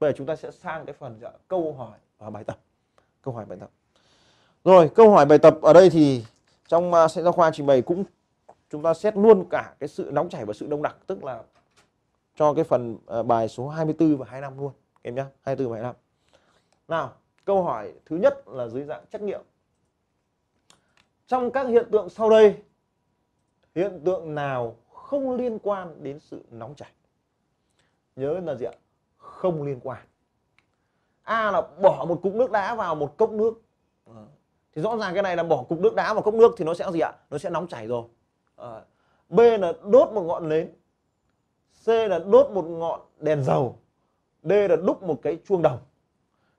bây giờ chúng ta sẽ sang cái phần câu hỏi và bài tập câu hỏi bài tập rồi câu hỏi bài tập ở đây thì trong à, sách giáo khoa trình bày cũng chúng ta xét luôn cả cái sự nóng chảy và sự đông đặc tức là cho cái phần à, bài số 24 và 25 luôn em nhé 24 và 25 nào câu hỏi thứ nhất là dưới dạng trách nhiệm trong các hiện tượng sau đây hiện tượng nào không liên quan đến sự nóng chảy nhớ là gì ạ không liên quan a là bỏ một cục nước đá vào một cốc nước ờ. thì rõ ràng cái này là bỏ cục nước đá vào cốc nước thì nó sẽ gì ạ nó sẽ nóng chảy rồi ờ. b là đốt một ngọn nến c là đốt một ngọn đèn dầu d là đúc một cái chuông đồng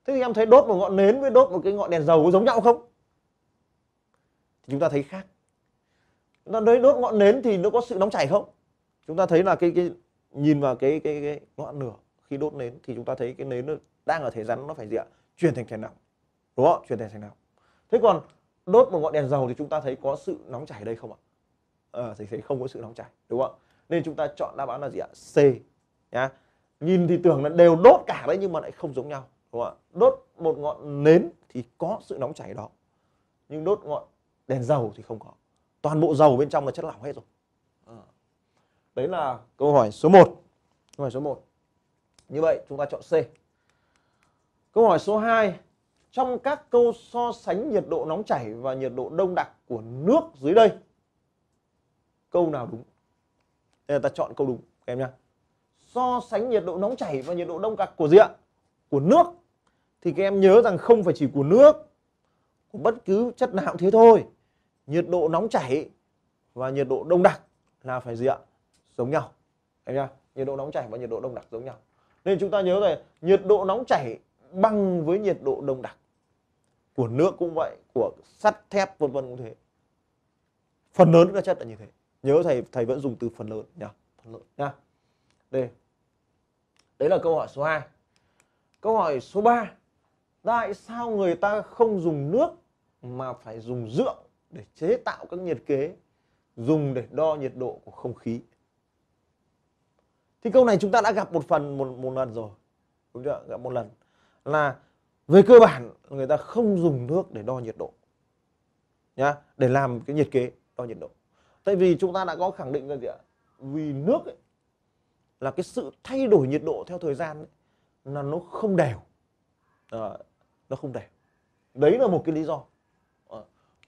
thế thì em thấy đốt một ngọn nến với đốt một cái ngọn đèn dầu có giống nhau không thì chúng ta thấy khác chúng ta thấy đốt ngọn nến thì nó có sự nóng chảy không chúng ta thấy là cái cái nhìn vào cái cái, cái ngọn lửa khi đốt nến thì chúng ta thấy cái nến nó đang ở thể rắn nó phải gì ạ chuyển thành thành nóng đúng không chuyển thành thành nóng thế còn đốt một ngọn đèn dầu thì chúng ta thấy có sự nóng chảy ở đây không ạ à, thì thấy không có sự nóng chảy đúng không nên chúng ta chọn đáp án là gì ạ C nhá nhìn thì tưởng là đều đốt cả đấy nhưng mà lại không giống nhau đúng không ạ đốt một ngọn nến thì có sự nóng chảy đó nhưng đốt ngọn đèn dầu thì không có toàn bộ dầu bên trong là chất lỏng hết rồi ờ. đấy là câu hỏi số 1 câu hỏi số 1 như vậy chúng ta chọn C. Câu hỏi số 2. Trong các câu so sánh nhiệt độ nóng chảy và nhiệt độ đông đặc của nước dưới đây, câu nào đúng? Nên ta chọn câu đúng em nhá. So sánh nhiệt độ nóng chảy và nhiệt độ đông đặc của gì ạ? Của nước. Thì các em nhớ rằng không phải chỉ của nước, của bất cứ chất nào cũng thế thôi. Nhiệt độ nóng chảy và nhiệt độ đông đặc là phải gì ạ? Giống nhau. Em nhá, nhiệt độ nóng chảy và nhiệt độ đông đặc giống nhau nên chúng ta nhớ này nhiệt độ nóng chảy bằng với nhiệt độ đông đặc của nước cũng vậy của sắt thép vân vân cũng thế phần lớn các chất là như thế nhớ thầy thầy vẫn dùng từ phần lớn nhá phần lớn nhá đây đấy là câu hỏi số 2 câu hỏi số 3 tại sao người ta không dùng nước mà phải dùng rượu để chế tạo các nhiệt kế dùng để đo nhiệt độ của không khí thì câu này chúng ta đã gặp một phần một một lần rồi đúng chưa gặp một lần là về cơ bản người ta không dùng nước để đo nhiệt độ nhá để làm cái nhiệt kế đo nhiệt độ tại vì chúng ta đã có khẳng định là gì ạ vì nước ấy, là cái sự thay đổi nhiệt độ theo thời gian ấy, là nó không đều à, nó không đều đấy là một cái lý do à,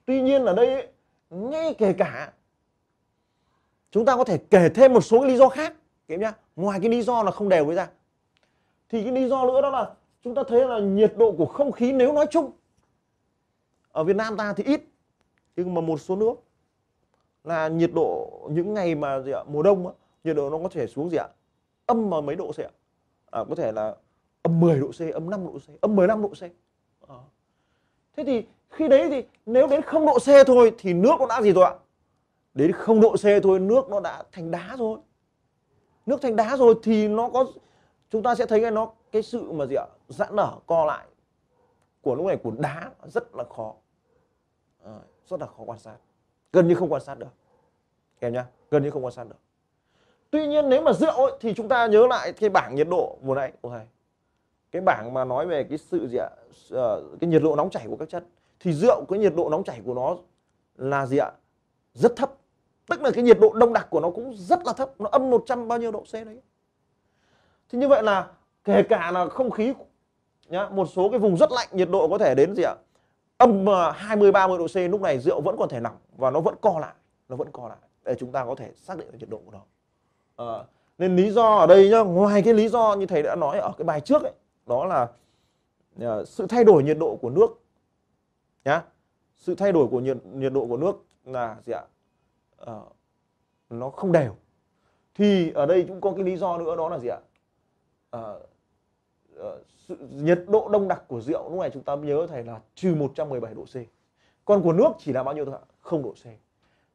tuy nhiên ở đây ấy, ngay kể cả chúng ta có thể kể thêm một số cái lý do khác em nhá ngoài cái lý do là không đều với ra thì cái lý do nữa đó là chúng ta thấy là nhiệt độ của không khí nếu nói chung ở Việt Nam ta thì ít nhưng mà một số nước là nhiệt độ những ngày mà gì ạ, mùa đông á, nhiệt độ nó có thể xuống gì ạ âm mà mấy độ c ạ à, có thể là âm 10 độ C âm 5 độ C âm 15 độ C à. thế thì khi đấy thì nếu đến không độ C thôi thì nước nó đã gì rồi ạ đến không độ C thôi nước nó đã thành đá rồi nước thành đá rồi thì nó có chúng ta sẽ thấy cái nó cái sự mà gì ạ giãn nở co lại của lúc này của đá rất là khó à, rất là khó quan sát gần như không quan sát được em nhá gần như không quan sát được tuy nhiên nếu mà rượu ấy, thì chúng ta nhớ lại cái bảng nhiệt độ vừa nãy của thầy cái bảng mà nói về cái sự gì ạ ờ, cái nhiệt độ nóng chảy của các chất thì rượu cái nhiệt độ nóng chảy của nó là gì ạ rất thấp tức là cái nhiệt độ đông đặc của nó cũng rất là thấp nó âm 100 bao nhiêu độ C đấy thì như vậy là kể cả là không khí nhá, một số cái vùng rất lạnh nhiệt độ có thể đến gì ạ âm 20 à, 30 độ C lúc này rượu vẫn còn thể lỏng và nó vẫn co lại nó vẫn co lại để chúng ta có thể xác định được nhiệt độ của nó à, nên lý do ở đây nhá ngoài cái lý do như thầy đã nói ở cái bài trước ấy, đó là uh, sự thay đổi nhiệt độ của nước nhá sự thay đổi của nhiệt, nhiệt độ của nước là gì ạ Ờ, nó không đều thì ở đây cũng có cái lý do nữa đó là gì ạ uh, uh, sự, nhiệt độ đông đặc của rượu lúc này chúng ta nhớ thầy là trừ 117 độ C còn của nước chỉ là bao nhiêu thôi ạ không độ C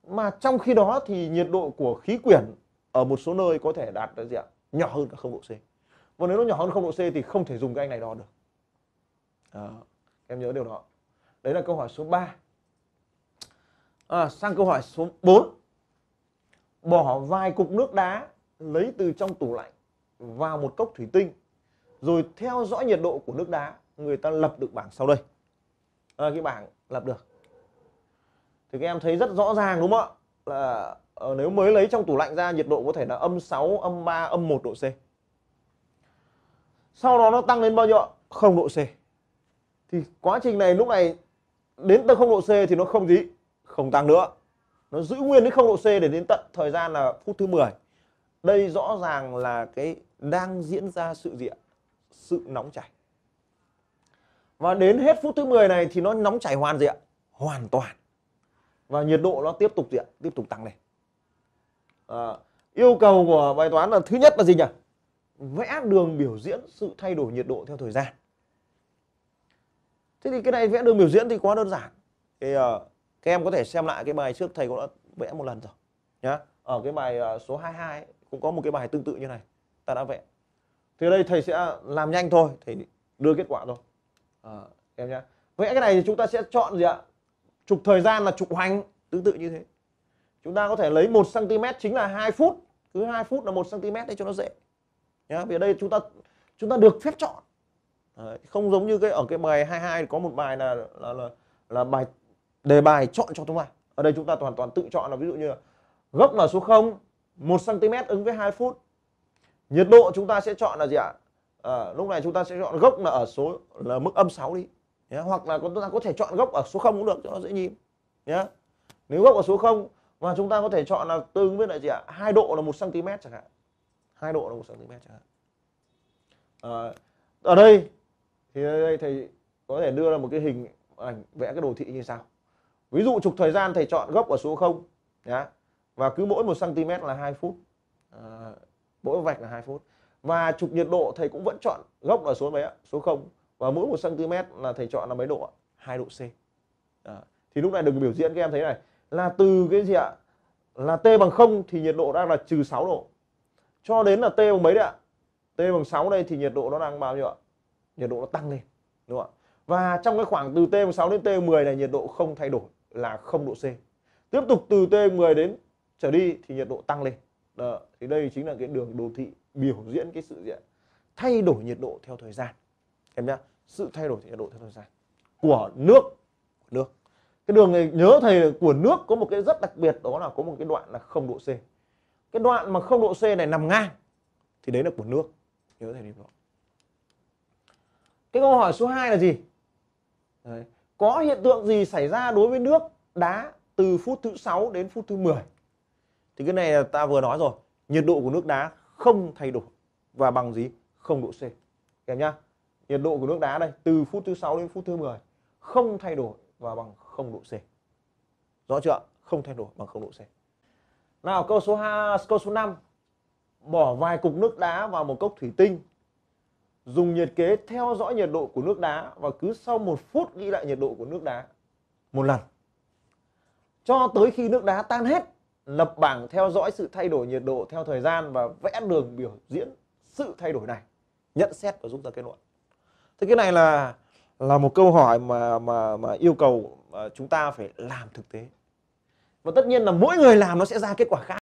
mà trong khi đó thì nhiệt độ của khí quyển ở một số nơi có thể đạt gì ạ nhỏ hơn cả không độ C và nếu nó nhỏ hơn không độ C thì không thể dùng cái anh này đo được à, em nhớ điều đó đấy là câu hỏi số 3 à, sang câu hỏi số 4 bỏ vài cục nước đá lấy từ trong tủ lạnh vào một cốc thủy tinh rồi theo dõi nhiệt độ của nước đá người ta lập được bảng sau đây à, cái bảng lập được thì các em thấy rất rõ ràng đúng không ạ là ờ, nếu mới lấy trong tủ lạnh ra nhiệt độ có thể là âm 6, âm 3, âm 1 độ C sau đó nó tăng lên bao nhiêu không độ C thì quá trình này lúc này đến tới không độ C thì nó không gì không tăng nữa nó giữ nguyên đến 0 độ C để đến tận thời gian là phút thứ 10 đây rõ ràng là cái đang diễn ra sự diện, sự nóng chảy và đến hết phút thứ 10 này thì nó nóng chảy hoàn diện, hoàn toàn và nhiệt độ nó tiếp tục diện, tiếp tục tăng lên à, yêu cầu của bài toán là thứ nhất là gì nhỉ vẽ đường biểu diễn sự thay đổi nhiệt độ theo thời gian thế thì cái này vẽ đường biểu diễn thì quá đơn giản thì uh, các em có thể xem lại cái bài trước thầy cũng đã vẽ một lần rồi nhá ở cái bài ờ, số 22 ấy, cũng có một cái bài tương tự như này ta đã vẽ thì ở đây thầy sẽ làm nhanh thôi thầy đưa kết quả rồi à, ờ, em nhá vẽ cái này thì chúng ta sẽ chọn gì ạ trục thời gian là trục hoành tương tự như thế chúng ta có thể lấy 1 cm chính là 2 phút cứ 2 phút là 1 cm để cho nó dễ nhá vì ở đây chúng ta chúng ta được phép chọn à, không giống như cái ở cái bài 22 có một bài là là là, là bài đề bài chọn cho chúng ta ở đây chúng ta hoàn toàn tự chọn là ví dụ như gốc là số 0 1 cm ứng với 2 phút nhiệt độ chúng ta sẽ chọn là gì ạ à, lúc này chúng ta sẽ chọn gốc là ở số là mức âm 6 đi nhé. hoặc là chúng ta có thể chọn gốc ở số 0 cũng được cho nó dễ nhìn nhé nếu gốc ở số 0 và chúng ta có thể chọn là tương với lại gì ạ hai độ là 1 cm chẳng hạn hai độ là 1 cm chẳng hạn à, ở đây thì đây thầy có thể đưa ra một cái hình ảnh vẽ cái đồ thị như sau ví dụ trục thời gian thầy chọn gốc ở số 0 nhá và cứ mỗi 1 cm là 2 phút à, mỗi vạch là 2 phút và trục nhiệt độ thầy cũng vẫn chọn gốc ở số mấy ạ số 0 và mỗi 1 cm là thầy chọn là mấy độ ạ 2 độ C à, thì lúc này đừng biểu diễn các em thấy này là từ cái gì ạ là T bằng 0 thì nhiệt độ đang là trừ 6 độ cho đến là T bằng mấy đấy ạ T bằng 6 đây thì nhiệt độ nó đang bao nhiêu ạ nhiệt độ nó tăng lên đúng không ạ và trong cái khoảng từ T bằng 6 đến T bằng 10 này nhiệt độ không thay đổi là 0 độ C. Tiếp tục từ T10 đến trở đi thì nhiệt độ tăng lên. Đó. Thì đây chính là cái đường đồ thị biểu diễn cái sự diện thay đổi nhiệt độ theo thời gian. Em nhá, sự thay đổi nhiệt độ theo thời gian của nước, của nước. Cái đường này nhớ thầy của nước có một cái rất đặc biệt đó là có một cái đoạn là 0 độ C. Cái đoạn mà 0 độ C này nằm ngang thì đấy là của nước. Nhớ thầy đi đó. Cái câu hỏi số 2 là gì? Đấy có hiện tượng gì xảy ra đối với nước đá từ phút thứ 6 đến phút thứ 10 thì cái này ta vừa nói rồi nhiệt độ của nước đá không thay đổi và bằng gì không độ C em nhá nhiệt độ của nước đá đây từ phút thứ 6 đến phút thứ 10 không thay đổi và bằng không độ C rõ chưa không thay đổi bằng không độ C nào câu số 2, câu số 5 bỏ vài cục nước đá vào một cốc thủy tinh dùng nhiệt kế theo dõi nhiệt độ của nước đá và cứ sau một phút ghi lại nhiệt độ của nước đá một lần cho tới khi nước đá tan hết lập bảng theo dõi sự thay đổi nhiệt độ theo thời gian và vẽ đường biểu diễn sự thay đổi này nhận xét và giúp ta kết luận thế cái này là là một câu hỏi mà mà mà yêu cầu à, chúng ta phải làm thực tế và tất nhiên là mỗi người làm nó sẽ ra kết quả khác